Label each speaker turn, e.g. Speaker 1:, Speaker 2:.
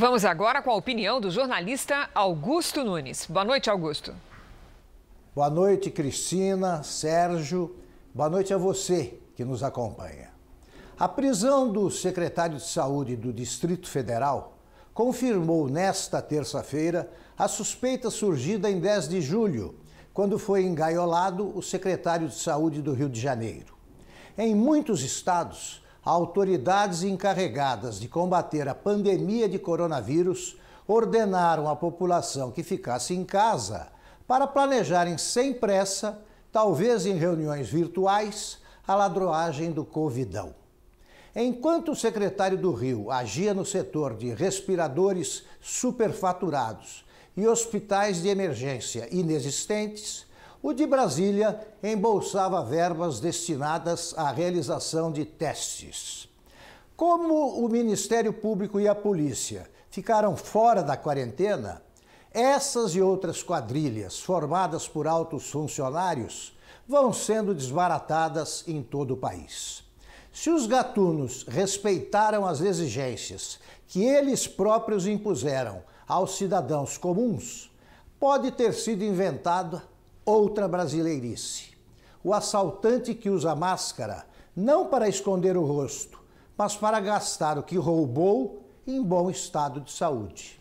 Speaker 1: Vamos agora com a opinião do jornalista Augusto Nunes. Boa noite, Augusto. Boa noite, Cristina, Sérgio. Boa noite a você que nos acompanha. A prisão do secretário de Saúde do Distrito Federal confirmou nesta terça-feira a suspeita surgida em 10 de julho, quando foi engaiolado o secretário de Saúde do Rio de Janeiro. Em muitos estados, autoridades encarregadas de combater a pandemia de coronavírus ordenaram à população que ficasse em casa para planejarem sem pressa, talvez em reuniões virtuais, a ladroagem do Covidão. Enquanto o secretário do Rio agia no setor de respiradores superfaturados e hospitais de emergência inexistentes, o de Brasília embolsava verbas destinadas à realização de testes. Como o Ministério Público e a polícia ficaram fora da quarentena, essas e outras quadrilhas formadas por altos funcionários vão sendo desbaratadas em todo o país. Se os gatunos respeitaram as exigências que eles próprios impuseram aos cidadãos comuns, pode ter sido inventada Outra brasileirice. O assaltante que usa máscara não para esconder o rosto, mas para gastar o que roubou em bom estado de saúde.